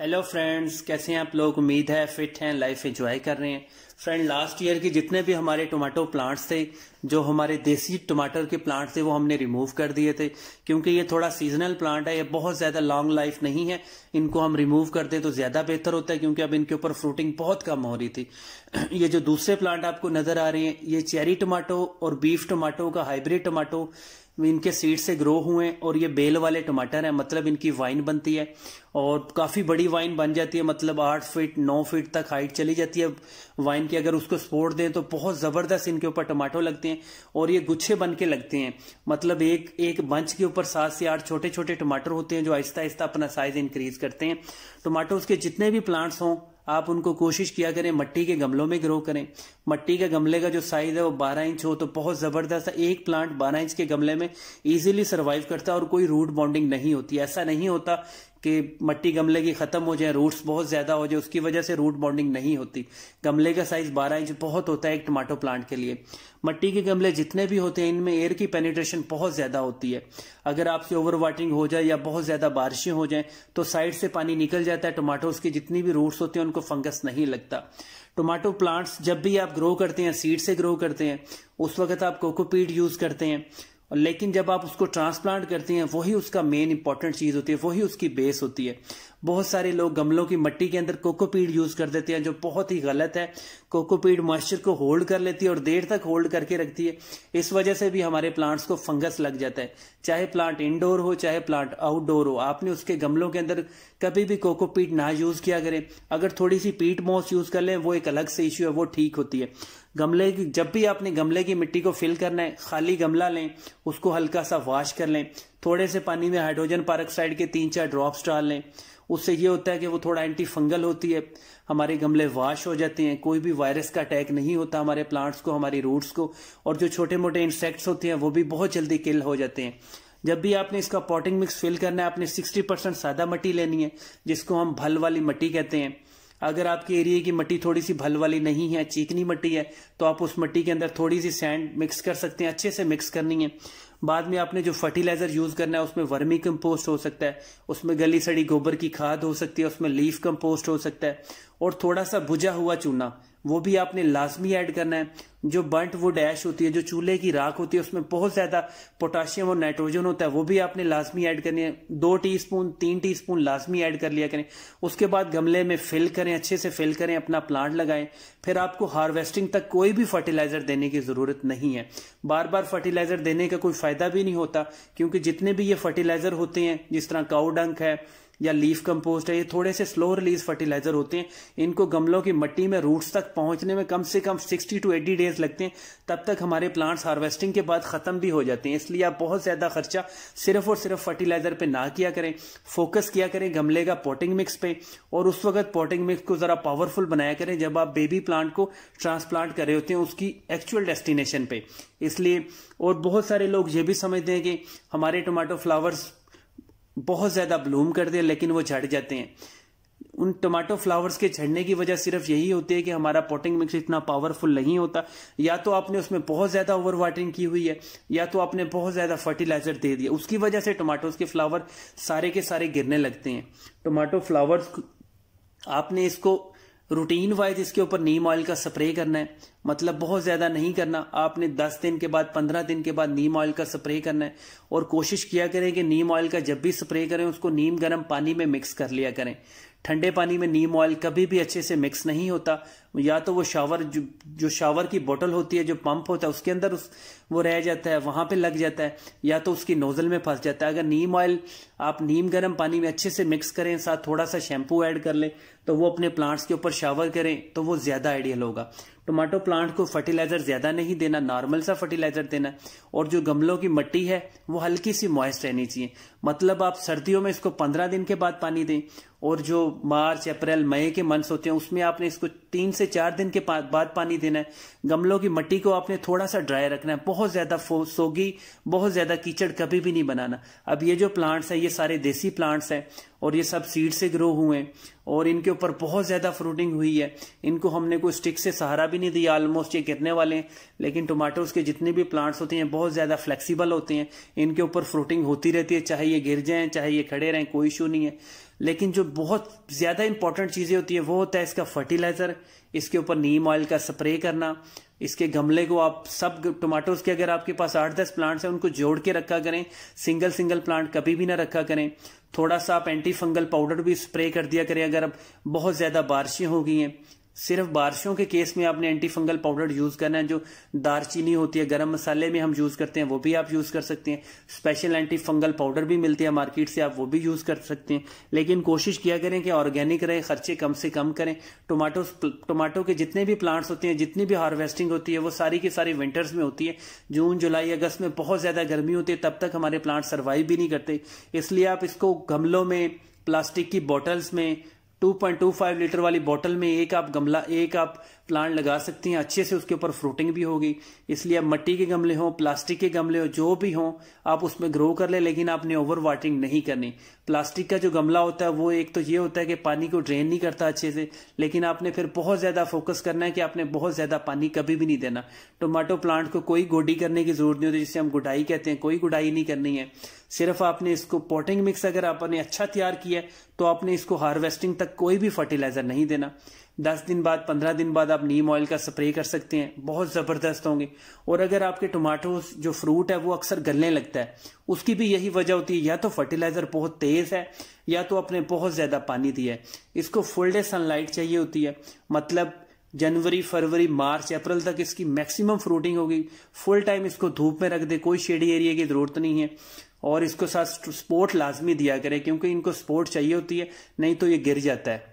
hello friends कैसे हैं आप लोग उम्मीद है फिट हैं लाइफ एंजॉय कर रहे हैं फ्रेंड लास्ट ईयर के जितने भी हमारे टोमेटो प्लांट्स थे जो हमारे देसी टमाटर के प्लांट थे वो हमने रिमूव कर दिए थे क्योंकि ये थोड़ा सीजनल प्लांट है ये बहुत ज़्यादा लॉन्ग लाइफ नहीं है इनको हम रिमूव कर दें तो ज़्यादा बेहतर होता है क्योंकि अब इनके ऊपर फ्रूटिंग बहुत कम हो रही थी ये जो दूसरे प्लांट आपको नज़र आ रहे हैं ये चेरी टमाटो और बीफ टमाटो का हाइब्रिड टमाटो इनके सीड से ग्रो हुए और ये बेल वाले टमाटर हैं मतलब इनकी वाइन बनती है और काफ़ी बड़ी वाइन बन जाती है मतलब आठ फीट नौ फीट तक हाइट चली जाती है वाइन की अगर उसको सपोर्ट दें तो बहुत ज़बरदस्त इनके ऊपर टमाटो लगते हैं और ये गुच्छे बन के लगते हैं मतलब एक एक बंच के ऊपर सात से आठ छोटे छोटे टमाटर होते हैं जो आहिस्ता आहिस्ता अपना साइज इंक्रीज करते हैं टमाटो के जितने भी प्लांट्स हों आप उनको कोशिश किया करें मट्टी के गमलों में ग्रो करें मट्टी के गमले का जो साइज है वो 12 इंच हो तो बहुत ज़बरदस्त है एक प्लांट 12 इंच के गमले में इजीली सर्वाइव करता है और कोई रूट बॉन्डिंग नहीं होती ऐसा नहीं होता कि मट्टी गमले की ख़त्म हो जाए रूट्स बहुत ज़्यादा हो जाए उसकी वजह से रूट बॉन्डिंग नहीं होती गमले का साइज़ 12 इंच बहुत होता है एक टमाटो प्लांट के लिए मट्टी के गमले जितने भी होते हैं इनमें एयर की पेनिट्रेशन बहुत ज़्यादा होती है अगर आपसे ओवर हो जाए या बहुत ज़्यादा बारिशें हो जाए तो साइड से पानी निकल जाता है टमाटोज की जितनी भी रूट्स होती हैं उनको फंगस नहीं लगता टोमेटो प्लांट्स जब भी आप ग्रो करते हैं सीड से ग्रो करते हैं उस वक्त आप कोकोपीड यूज़ करते हैं लेकिन जब आप उसको ट्रांसप्लांट करते हैं वही उसका मेन इंपॉर्टेंट चीज़ होती है वही उसकी बेस होती है बहुत सारे लोग गमलों की मिट्टी के अंदर कोकोपीड यूज कर देते हैं जो बहुत ही गलत है कोकोपीड मॉइस्चर को होल्ड कर लेती है और देर तक होल्ड करके रखती है इस वजह से भी हमारे प्लांट्स को फंगस लग जाता है चाहे प्लांट इंडोर हो चाहे प्लांट आउटडोर हो आपने उसके गमलों के अंदर कभी भी कोकोपीट ना यूज किया करें अगर थोड़ी सी पीट मॉस यूज कर लें वो एक अलग से इश्यू है वो ठीक होती है गमले की जब भी आपने गमले की मिट्टी को फिल करना है खाली गमला लें उसको हल्का सा वॉश कर लें थोड़े से पानी में हाइड्रोजन पारोक्साइड के तीन चार ड्रॉप्स डाल लें उससे ये होता है कि वो थोड़ा एंटी फंगल होती है हमारे गमले वाश हो जाते हैं कोई भी वायरस का अटैक नहीं होता हमारे प्लांट्स को हमारी रूट्स को और जो छोटे मोटे इंसेक्ट्स होते हैं वो भी बहुत जल्दी किल हो जाते हैं जब भी आपने इसका पॉटिंग मिक्स फिल करना है आपने 60 परसेंट सादा मट्टी लेनी है जिसको हम भल वाली मट्टी कहते हैं अगर आपके एरिए की मट्टी थोड़ी सी भल वाली नहीं है चीकनी मट्टी है तो आप उस मट्टी के अंदर थोड़ी सी सैंड मिक्स कर सकते हैं अच्छे से मिक्स करनी है बाद में आपने जो फर्टिलाइजर यूज करना है उसमें वर्मी कंपोस्ट हो सकता है उसमें गली सड़ी गोबर की खाद हो सकती है उसमें लीफ कंपोस्ट हो सकता है और थोड़ा सा बुझा हुआ चूना वो भी आपने लाजमी ऐड करना है जो बंट वो डैश होती है जो चूल्हे की राख होती है उसमें बहुत ज़्यादा पोटाशियम और नाइट्रोजन होता है वो भी आपने लाजमी ऐड करनी है दो टीस्पून तीन टी स्पून लाजमी ऐड कर लिया करें उसके बाद गमले में फिल करें अच्छे से फिल करें अपना प्लांट लगाएं फिर आपको हार्वेस्टिंग तक कोई भी फर्टिलाइज़र देने की ज़रूरत नहीं है बार बार फर्टिलाइज़र देने का कोई फ़ायदा भी नहीं होता क्योंकि जितने भी ये फर्टिलाइज़र होते हैं जिस तरह काउडंक है या लीफ कंपोस्ट है ये थोड़े से स्लो रिलीज फर्टिलाइजर होते हैं इनको गमलों की मट्टी में रूट्स तक पहुंचने में कम से कम सिक्सटी टू एटी डेज लगते हैं तब तक हमारे प्लांट्स हार्वेस्टिंग के बाद खत्म भी हो जाते हैं इसलिए आप बहुत ज्यादा खर्चा सिर्फ और सिर्फ फर्टिलाइजर पर ना किया करें फोकस किया करें गमले का पोटिंग मिक्स पे और उस वक्त पोटिंग मिक्स को जरा पावरफुल बनाया करें जब आप बेबी प्लांट को ट्रांसप्लांट कर रहे होते हैं उसकी एक्चुअल डेस्टिनेशन पे इसलिए और बहुत सारे लोग ये भी समझते हैं कि हमारे टोमेटो फ्लावर्स बहुत ज़्यादा ब्लूम करते हैं लेकिन वो झड़ जाते हैं उन टमाटो फ्लावर्स के झड़ने की वजह सिर्फ यही होती है कि हमारा पोटिंग मिक्स इतना पावरफुल नहीं होता या तो आपने उसमें बहुत ज़्यादा ओवर वाटरिंग की हुई है या तो आपने बहुत ज़्यादा फर्टिलाइजर दे दिया उसकी वजह से टमाटोज के फ्लावर सारे के सारे गिरने लगते हैं टोमाटो फ्लावर्स आपने इसको रूटीन वाइज इसके ऊपर नीम ऑयल का स्प्रे करना है मतलब बहुत ज़्यादा नहीं करना आपने 10 दिन के बाद 15 दिन के बाद नीम ऑयल का स्प्रे करना है और कोशिश किया करें कि नीम ऑयल का जब भी स्प्रे करें उसको नीम गर्म पानी में मिक्स कर लिया करें ठंडे पानी में नीम ऑयल कभी भी अच्छे से मिक्स नहीं होता या तो वो शावर जो, जो शावर की बोतल होती है जो पंप होता है उसके अंदर उस वो रह जाता है वहां पे लग जाता है या तो उसकी नोज़ल में फंस जाता है अगर नीम ऑयल आप नीम गर्म पानी में अच्छे से मिक्स करें साथ थोड़ा सा शैम्पू ऐड कर लें तो वो अपने प्लांट्स के ऊपर शावर करें तो वो ज़्यादा आइडियल होगा टोमेटो प्लांट को फर्टिलाइजर ज़्यादा नहीं देना नॉर्मल सा फर्टिलाइजर देना और जो गमलों की मट्टी है वो हल्की सी मॉइस्ट रहनी चाहिए मतलब आप सर्दियों में इसको पंद्रह दिन के बाद पानी दें और जो मार्च अप्रैल मई के मंथ्स होते हैं उसमें आपने इसको तीन से चार दिन के बाद पानी देना है गमलों की मट्टी को आपने थोड़ा सा ड्राई रखना है बहुत ज़्यादा सोगी बहुत ज़्यादा कीचड़ कभी भी नहीं बनाना अब ये जो प्लांट्स हैं ये सारे देसी प्लांट्स हैं और ये सब सीड से ग्रो हुए हैं और इनके ऊपर बहुत ज़्यादा फ्रूटिंग हुई है इनको हमने कोई स्टिक से सहारा भी नहीं दिया ऑलमोस्ट ये गिरने वाले हैं लेकिन टमाटोज के जितने भी प्लांट्स होते हैं बहुत ज़्यादा फ्लेक्सिबल होते हैं इनके ऊपर फ्रूटिंग होती रहती है चाहे ये गिर जाएँ चाहे ये खड़े रहें कोई इशू नहीं है लेकिन जो बहुत ज़्यादा इंपॉर्टेंट चीज़ें होती है वो होता है इसका फर्टिलाइज़र इसके ऊपर नीम ऑयल का स्प्रे करना इसके गमले को आप सब टमाटोज के अगर आपके पास आठ दस प्लांट्स हैं उनको जोड़ के रखा करें सिंगल सिंगल प्लांट कभी भी ना रखा करें थोड़ा सा आप एंटी फंगल पाउडर भी स्प्रे कर दिया करें अगर अब बहुत ज़्यादा बारिशें हो गई हैं सिर्फ बारिशों के केस में आपने एंटी फंगल पाउडर यूज़ करना है जो दारचीनी होती है गरम मसाले में हम यूज़ करते हैं वो भी आप यूज़ कर सकते हैं स्पेशल एंटी फंगल पाउडर भी मिलते हैं मार्केट से आप वो भी यूज़ कर सकते हैं लेकिन कोशिश किया करें कि ऑर्गेनिक रहे खर्चे कम से कम करें टोमाटो टोमाटो के जितने भी प्लांट्स होते हैं जितनी भी हार्वेस्टिंग होती है वो सारी की सारी विंटर्स में होती है जून जुलाई अगस्त में बहुत ज़्यादा गर्मी होती है तब तक हमारे प्लांट सर्वाइव भी नहीं करते इसलिए आप इसको गमलों में प्लास्टिक की बॉटल्स में 2.25 लीटर वाली बॉटल में एक आप गमला एक आप प्लांट लगा सकती हैं अच्छे से उसके ऊपर फ्रूटिंग भी होगी इसलिए आप मट्टी के गमले हों प्लास्टिक के गमले हो जो भी हों आप उसमें ग्रो कर ले, लेकिन आपने ओवर वाटरिंग नहीं करनी प्लास्टिक का जो गमला होता है वो एक तो ये होता है कि पानी को ड्रेन नहीं करता अच्छे से लेकिन आपने फिर बहुत ज़्यादा फोकस करना है कि आपने बहुत ज़्यादा पानी कभी भी नहीं देना टोमेटो प्लांट को कोई गोडी करने की ज़रूरत नहीं होती जिसे हम गुडाई कहते हैं कोई गुडाई नहीं करनी है सिर्फ आपने इसको पोटिंग मिक्स अगर आपने अच्छा तैयार किया है तो आपने इसको हार्वेस्टिंग तक कोई भी फर्टिलाइजर नहीं देना दस दिन बाद पंद्रह दिन बाद आप नीम ऑयल का स्प्रे कर सकते हैं बहुत ज़बरदस्त होंगे और अगर आपके टमाटोज जो फ्रूट है वो अक्सर गलने लगता है उसकी भी यही वजह होती है या तो फर्टिलाइज़र बहुत तेज़ है या तो आपने बहुत ज़्यादा पानी दिया है इसको फुल डे सनलाइट चाहिए होती है मतलब जनवरी फरवरी मार्च अप्रैल तक इसकी मैक्सिमम फ्रूटिंग होगी फुल टाइम इसको धूप में रख दे कोई शेडी एरिया की ज़रूरत नहीं है और इसको साथ स्पोर्ट लाजमी दिया करें क्योंकि इनको स्पोर्ट चाहिए होती है नहीं तो ये गिर जाता है